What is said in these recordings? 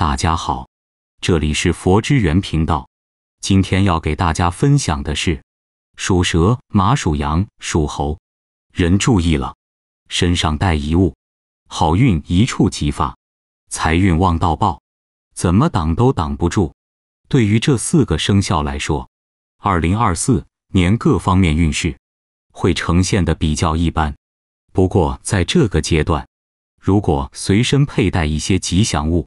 大家好，这里是佛之源频道。今天要给大家分享的是，属蛇、马、属羊、属猴人注意了，身上带一物，好运一触即发，财运旺到爆，怎么挡都挡不住。对于这四个生肖来说，二零二四年各方面运势会呈现的比较一般。不过在这个阶段，如果随身佩戴一些吉祥物。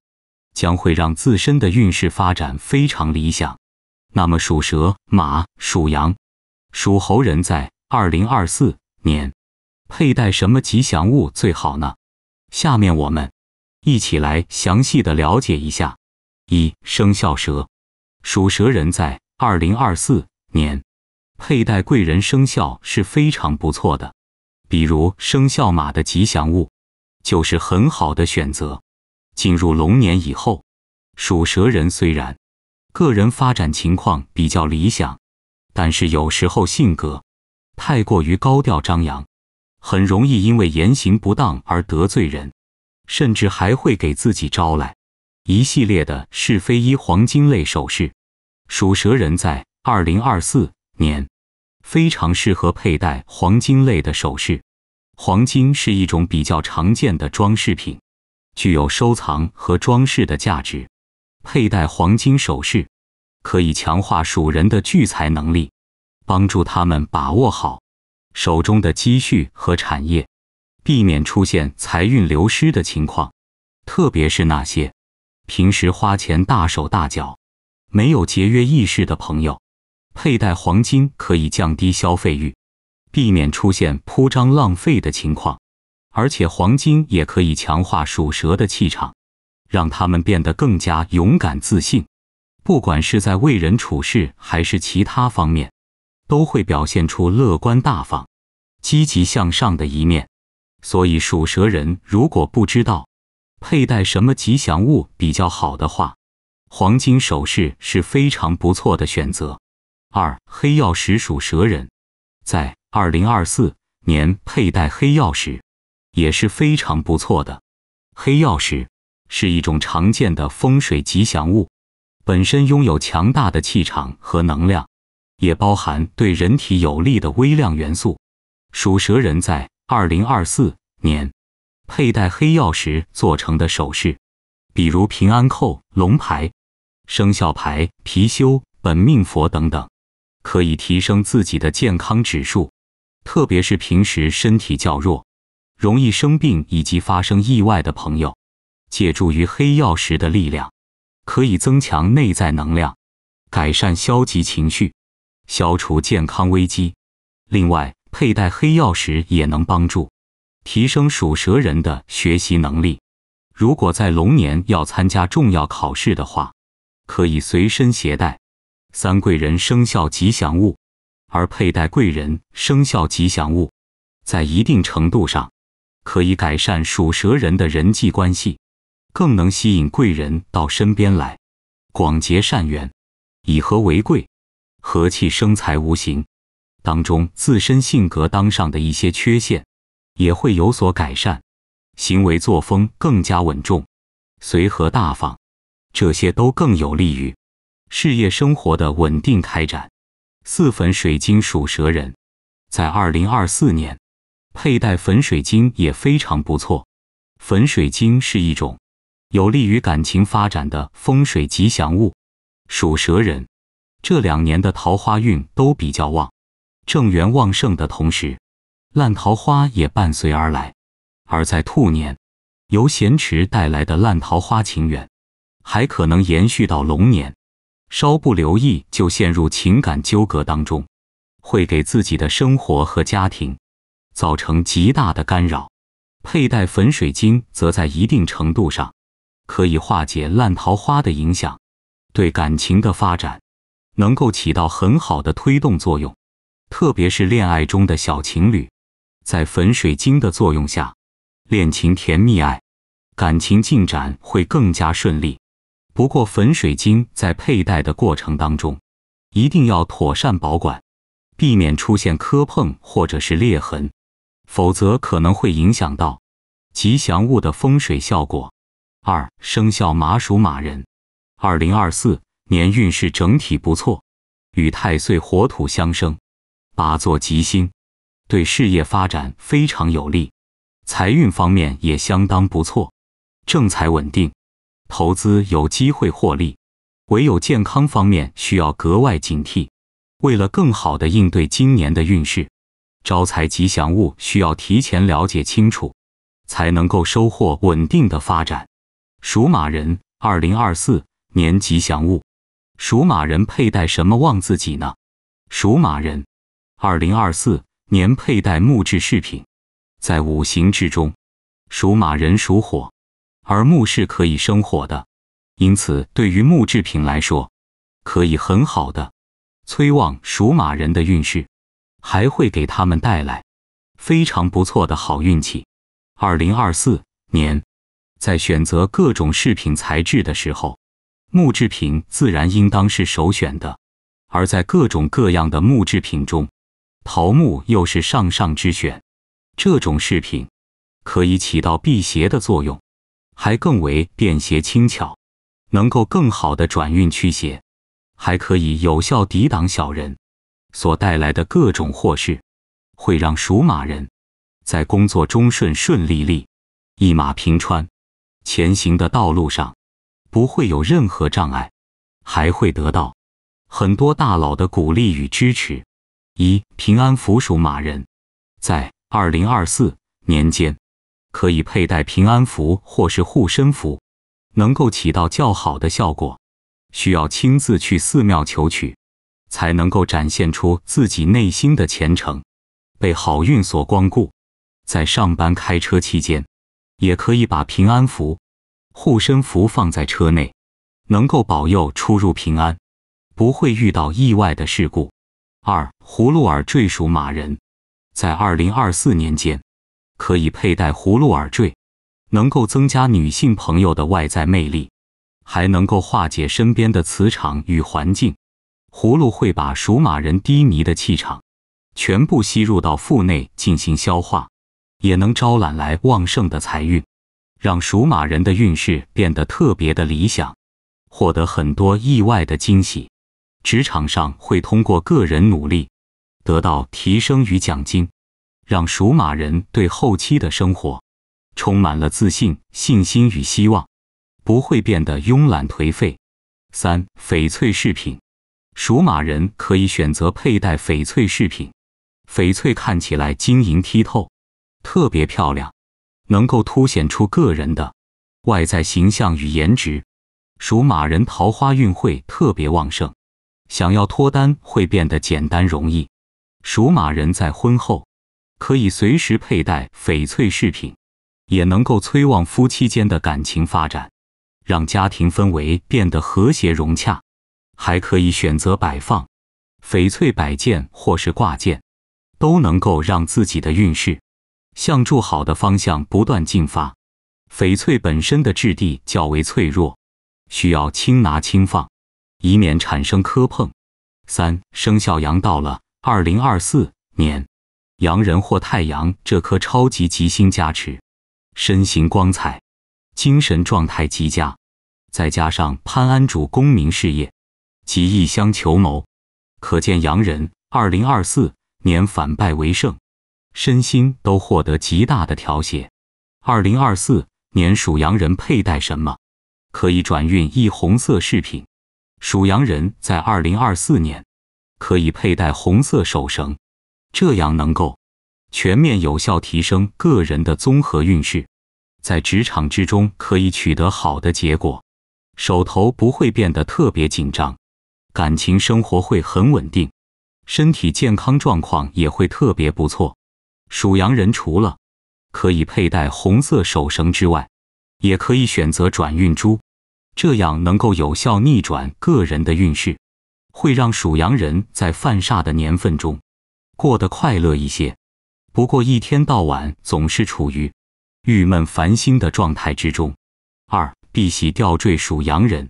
将会让自身的运势发展非常理想。那么属蛇、马、属羊、属猴人在二零二四年佩戴什么吉祥物最好呢？下面我们一起来详细的了解一下。一、生肖蛇，属蛇人在二零二四年佩戴贵人生肖是非常不错的，比如生肖马的吉祥物就是很好的选择。进入龙年以后，属蛇人虽然个人发展情况比较理想，但是有时候性格太过于高调张扬，很容易因为言行不当而得罪人，甚至还会给自己招来一系列的是非。一黄金类首饰，属蛇人在二零二四年非常适合佩戴黄金类的首饰。黄金是一种比较常见的装饰品。具有收藏和装饰的价值。佩戴黄金首饰，可以强化属人的聚财能力，帮助他们把握好手中的积蓄和产业，避免出现财运流失的情况。特别是那些平时花钱大手大脚、没有节约意识的朋友，佩戴黄金可以降低消费欲，避免出现铺张浪费的情况。而且黄金也可以强化属蛇的气场，让他们变得更加勇敢自信。不管是在为人处事还是其他方面，都会表现出乐观大方、积极向上的一面。所以属蛇人如果不知道佩戴什么吉祥物比较好的话，黄金首饰是非常不错的选择。二、黑曜石属蛇人在二零二四年佩戴黑曜石。也是非常不错的。黑曜石是一种常见的风水吉祥物，本身拥有强大的气场和能量，也包含对人体有利的微量元素。属蛇人在二零二四年佩戴黑曜石做成的首饰，比如平安扣、龙牌、生肖牌、貔貅、本命佛等等，可以提升自己的健康指数，特别是平时身体较弱。容易生病以及发生意外的朋友，借助于黑曜石的力量，可以增强内在能量，改善消极情绪，消除健康危机。另外，佩戴黑曜石也能帮助提升属蛇人的学习能力。如果在龙年要参加重要考试的话，可以随身携带三贵人生肖吉祥物。而佩戴贵人生肖吉祥物，在一定程度上。可以改善属蛇人的人际关系，更能吸引贵人到身边来，广结善缘，以和为贵，和气生财无形。当中自身性格当上的一些缺陷，也会有所改善，行为作风更加稳重、随和、大方，这些都更有利于事业生活的稳定开展。四粉水晶属蛇人，在二零二四年。佩戴粉水晶也非常不错。粉水晶是一种有利于感情发展的风水吉祥物。属蛇人这两年的桃花运都比较旺，正缘旺盛的同时，烂桃花也伴随而来。而在兔年，由闲池带来的烂桃花情缘，还可能延续到龙年，稍不留意就陷入情感纠葛当中，会给自己的生活和家庭。造成极大的干扰，佩戴粉水晶则在一定程度上可以化解烂桃花的影响，对感情的发展能够起到很好的推动作用。特别是恋爱中的小情侣，在粉水晶的作用下，恋情甜蜜爱，感情进展会更加顺利。不过，粉水晶在佩戴的过程当中，一定要妥善保管，避免出现磕碰或者是裂痕。否则可能会影响到吉祥物的风水效果。二生肖马属马人，二零二四年运势整体不错，与太岁火土相生，八座吉星，对事业发展非常有利，财运方面也相当不错，正财稳定，投资有机会获利，唯有健康方面需要格外警惕。为了更好的应对今年的运势。招财吉祥物需要提前了解清楚，才能够收获稳定的发展。属马人，二零二四年吉祥物。属马人佩戴什么旺自己呢？属马人，二零二四年佩戴木质饰品。在五行之中，属马人属火，而木是可以生火的，因此对于木制品来说，可以很好的催旺属马人的运势。还会给他们带来非常不错的好运气。二零二四年，在选择各种饰品材质的时候，木制品自然应当是首选的。而在各种各样的木制品中，桃木又是上上之选。这种饰品可以起到辟邪的作用，还更为便携轻巧，能够更好的转运驱邪，还可以有效抵挡小人。所带来的各种祸事，会让属马人，在工作中顺顺利利，一马平川，前行的道路上不会有任何障碍，还会得到很多大佬的鼓励与支持。一平安符属马人，在二零二四年间，可以佩戴平安符或是护身符，能够起到较好的效果。需要亲自去寺庙求取。才能够展现出自己内心的虔诚，被好运所光顾。在上班开车期间，也可以把平安符、护身符放在车内，能够保佑出入平安，不会遇到意外的事故。二、葫芦耳坠属马人，在二零二四年间可以佩戴葫芦耳坠，能够增加女性朋友的外在魅力，还能够化解身边的磁场与环境。葫芦会把属马人低迷的气场，全部吸入到腹内进行消化，也能招揽来旺盛的财运，让属马人的运势变得特别的理想，获得很多意外的惊喜。职场上会通过个人努力，得到提升与奖金，让属马人对后期的生活，充满了自信、信心与希望，不会变得慵懒颓废。三翡翠饰品。属马人可以选择佩戴翡翠饰品，翡翠看起来晶莹剔透，特别漂亮，能够凸显出个人的外在形象与颜值。属马人桃花运会特别旺盛，想要脱单会变得简单容易。属马人在婚后可以随时佩戴翡翠饰品，也能够催旺夫妻间的感情发展，让家庭氛围变得和谐融洽。还可以选择摆放翡翠摆件或是挂件，都能够让自己的运势向住好的方向不断进发。翡翠本身的质地较为脆弱，需要轻拿轻放，以免产生磕碰。三生肖羊到了二零二四年，羊人或太阳这颗超级吉星加持，身形光彩，精神状态极佳，再加上潘安主功名事业。及异乡求谋，可见洋人二零二四年反败为胜，身心都获得极大的调节。二零二四年属羊人佩戴什么可以转运？一红色饰品。属羊人在二零二四年可以佩戴红色手绳，这样能够全面有效提升个人的综合运势，在职场之中可以取得好的结果，手头不会变得特别紧张。感情生活会很稳定，身体健康状况也会特别不错。属羊人除了可以佩戴红色手绳之外，也可以选择转运珠，这样能够有效逆转个人的运势，会让属羊人在犯煞的年份中过得快乐一些。不过一天到晚总是处于郁闷烦心的状态之中。二，碧玺吊坠属羊人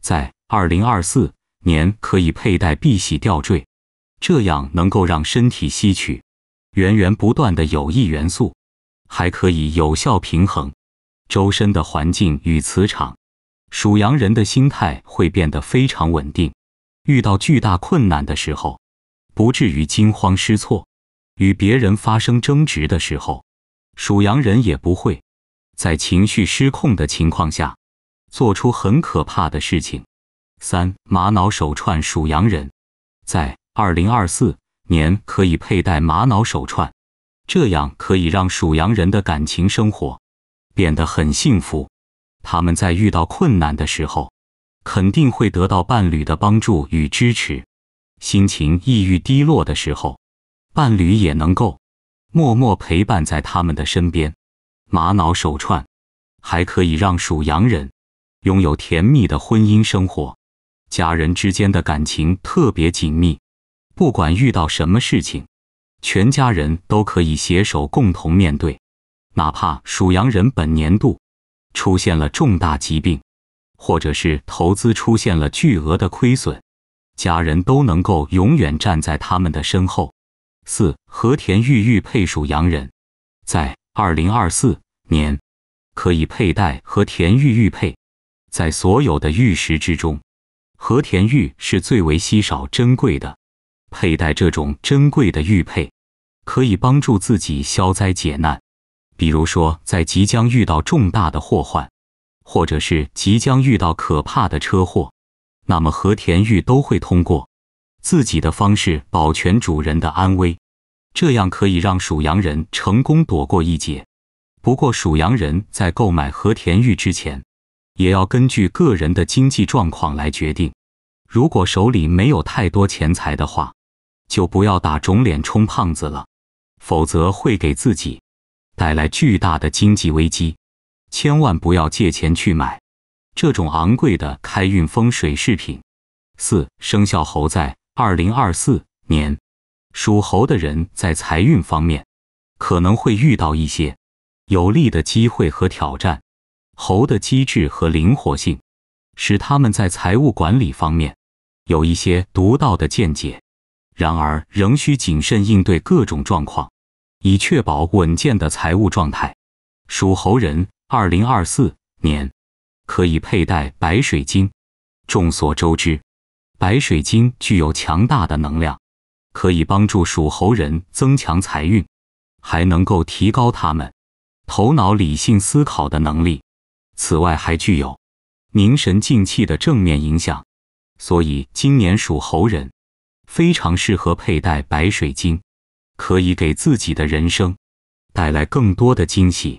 在二零二四。年可以佩戴碧玺吊坠，这样能够让身体吸取源源不断的有益元素，还可以有效平衡周身的环境与磁场。属羊人的心态会变得非常稳定，遇到巨大困难的时候，不至于惊慌失措；与别人发生争执的时候，属羊人也不会在情绪失控的情况下做出很可怕的事情。三玛瑙手串属羊人在二零二四年可以佩戴玛瑙手串，这样可以让属羊人的感情生活变得很幸福。他们在遇到困难的时候，肯定会得到伴侣的帮助与支持；心情抑郁低落的时候，伴侣也能够默默陪伴在他们的身边。玛瑙手串还可以让属羊人拥有甜蜜的婚姻生活。家人之间的感情特别紧密，不管遇到什么事情，全家人都可以携手共同面对。哪怕属羊人本年度出现了重大疾病，或者是投资出现了巨额的亏损，家人都能够永远站在他们的身后。四和田玉玉佩属羊人在二零二四年可以佩戴和田玉玉佩，在所有的玉石之中。和田玉是最为稀少珍贵的，佩戴这种珍贵的玉佩，可以帮助自己消灾解难。比如说，在即将遇到重大的祸患，或者是即将遇到可怕的车祸，那么和田玉都会通过自己的方式保全主人的安危，这样可以让属羊人成功躲过一劫。不过，属羊人在购买和田玉之前。也要根据个人的经济状况来决定。如果手里没有太多钱财的话，就不要打肿脸充胖子了，否则会给自己带来巨大的经济危机。千万不要借钱去买这种昂贵的开运风水饰品。四生肖猴在二零二四年，属猴的人在财运方面可能会遇到一些有利的机会和挑战。猴的机智和灵活性，使他们在财务管理方面有一些独到的见解。然而，仍需谨慎应对各种状况，以确保稳健的财务状态。属猴人二零二四年可以佩戴白水晶。众所周知，白水晶具有强大的能量，可以帮助属猴人增强财运，还能够提高他们头脑理性思考的能力。此外，还具有凝神静气的正面影响，所以今年属猴人非常适合佩戴白水晶，可以给自己的人生带来更多的惊喜，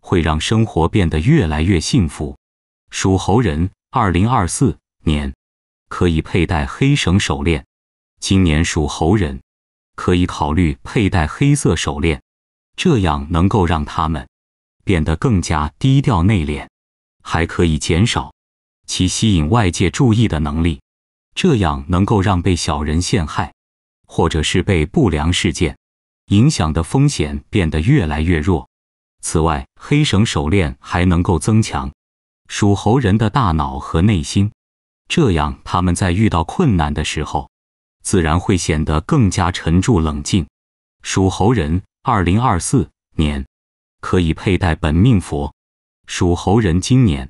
会让生活变得越来越幸福。属猴人二零二四年可以佩戴黑绳手链，今年属猴人可以考虑佩戴黑色手链，这样能够让他们变得更加低调内敛。还可以减少其吸引外界注意的能力，这样能够让被小人陷害，或者是被不良事件影响的风险变得越来越弱。此外，黑绳手链还能够增强属猴人的大脑和内心，这样他们在遇到困难的时候，自然会显得更加沉着冷静。属猴人，二零二四年可以佩戴本命佛。属猴人今年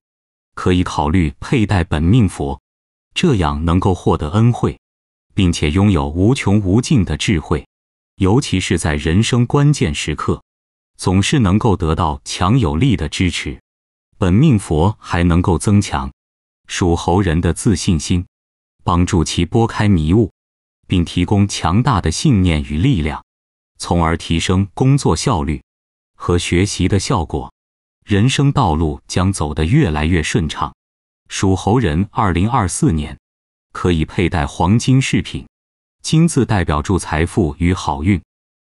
可以考虑佩戴本命佛，这样能够获得恩惠，并且拥有无穷无尽的智慧。尤其是在人生关键时刻，总是能够得到强有力的支持。本命佛还能够增强属猴人的自信心，帮助其拨开迷雾，并提供强大的信念与力量，从而提升工作效率和学习的效果。人生道路将走得越来越顺畅，属猴人二零二四年可以佩戴黄金饰品，金字代表住财富与好运，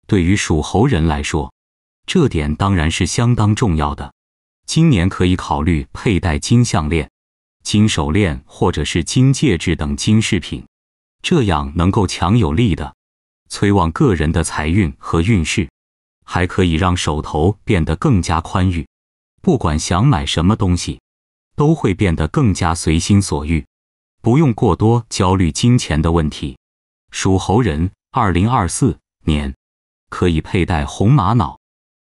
对于属猴人来说，这点当然是相当重要的。今年可以考虑佩戴金项链、金手链或者是金戒指等金饰品，这样能够强有力的催旺个人的财运和运势，还可以让手头变得更加宽裕。不管想买什么东西，都会变得更加随心所欲，不用过多焦虑金钱的问题。属猴人二零二四年可以佩戴红玛瑙，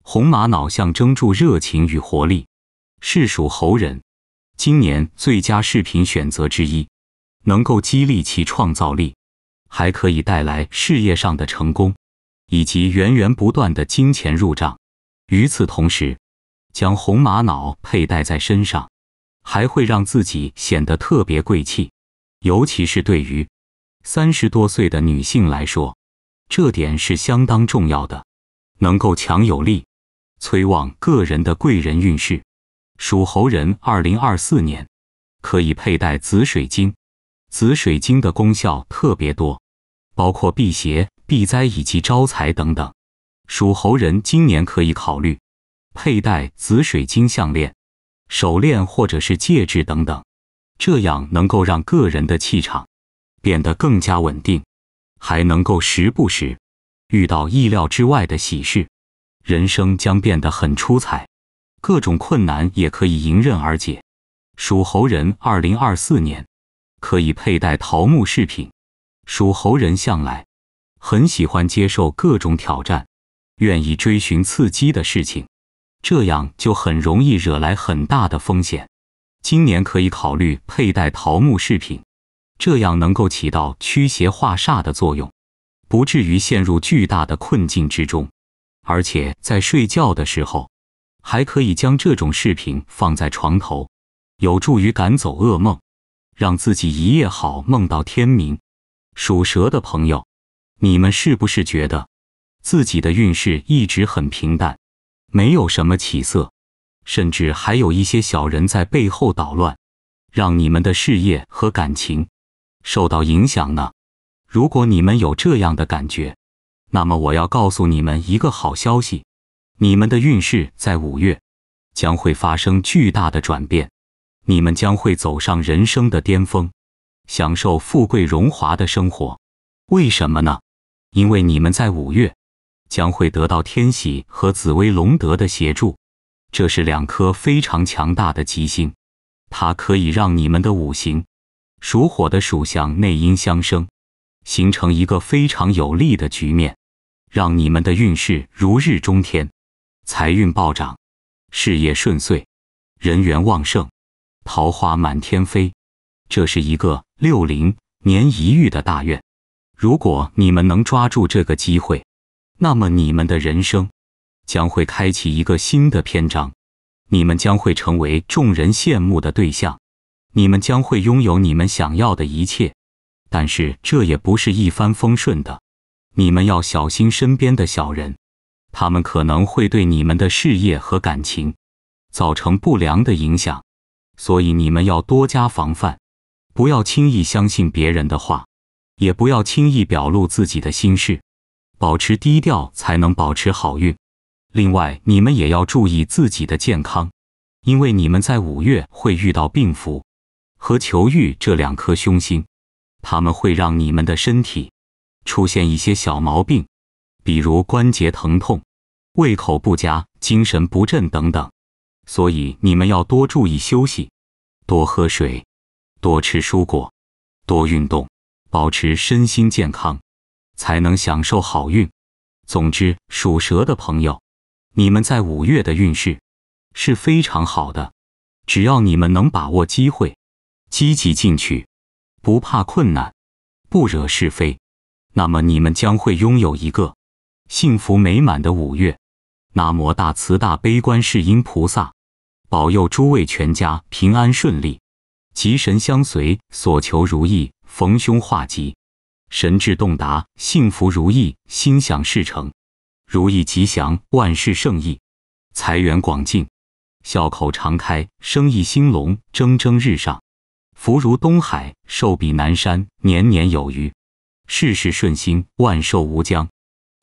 红玛瑙象征住热情与活力，是属猴人今年最佳饰品选择之一，能够激励其创造力，还可以带来事业上的成功，以及源源不断的金钱入账。与此同时。将红玛瑙佩戴在身上，还会让自己显得特别贵气，尤其是对于三十多岁的女性来说，这点是相当重要的，能够强有力催旺个人的贵人运势。属猴人二零二四年可以佩戴紫水晶，紫水晶的功效特别多，包括辟邪、避灾以及招财等等。属猴人今年可以考虑。佩戴紫水晶项链、手链或者是戒指等等，这样能够让个人的气场变得更加稳定，还能够时不时遇到意料之外的喜事，人生将变得很出彩，各种困难也可以迎刃而解。属猴人二零二四年可以佩戴桃木饰品。属猴人向来很喜欢接受各种挑战，愿意追寻刺激的事情。这样就很容易惹来很大的风险。今年可以考虑佩戴桃木饰品，这样能够起到驱邪化煞的作用，不至于陷入巨大的困境之中。而且在睡觉的时候，还可以将这种饰品放在床头，有助于赶走噩梦，让自己一夜好梦到天明。属蛇的朋友，你们是不是觉得自己的运势一直很平淡？没有什么起色，甚至还有一些小人在背后捣乱，让你们的事业和感情受到影响呢。如果你们有这样的感觉，那么我要告诉你们一个好消息：你们的运势在五月将会发生巨大的转变，你们将会走上人生的巅峰，享受富贵荣华的生活。为什么呢？因为你们在五月。将会得到天喜和紫薇龙德的协助，这是两颗非常强大的吉星，它可以让你们的五行属火的属相内因相生，形成一个非常有利的局面，让你们的运势如日中天，财运暴涨，事业顺遂，人缘旺盛，桃花满天飞。这是一个六零年一遇的大运，如果你们能抓住这个机会。那么，你们的人生将会开启一个新的篇章，你们将会成为众人羡慕的对象，你们将会拥有你们想要的一切。但是，这也不是一帆风顺的，你们要小心身边的小人，他们可能会对你们的事业和感情造成不良的影响，所以你们要多加防范，不要轻易相信别人的话，也不要轻易表露自己的心事。保持低调才能保持好运。另外，你们也要注意自己的健康，因为你们在五月会遇到病符和求欲这两颗凶星，他们会让你们的身体出现一些小毛病，比如关节疼痛、胃口不佳、精神不振等等。所以，你们要多注意休息，多喝水，多吃蔬果，多运动，保持身心健康。才能享受好运。总之，属蛇的朋友，你们在五月的运势是非常好的。只要你们能把握机会，积极进取，不怕困难，不惹是非，那么你们将会拥有一个幸福美满的五月。那么大慈大悲观世音菩萨，保佑诸位全家平安顺利，吉神相随，所求如意，逢凶化吉。神智洞达，幸福如意，心想事成，如意吉祥，万事胜意，财源广进，笑口常开，生意兴隆，蒸蒸日上，福如东海，寿比南山，年年有余，事事顺心，万寿无疆。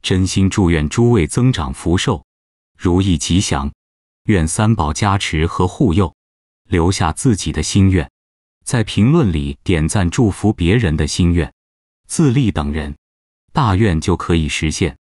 真心祝愿诸位增长福寿，如意吉祥。愿三宝加持和护佑，留下自己的心愿，在评论里点赞祝福别人的心愿。自立等人，大愿就可以实现。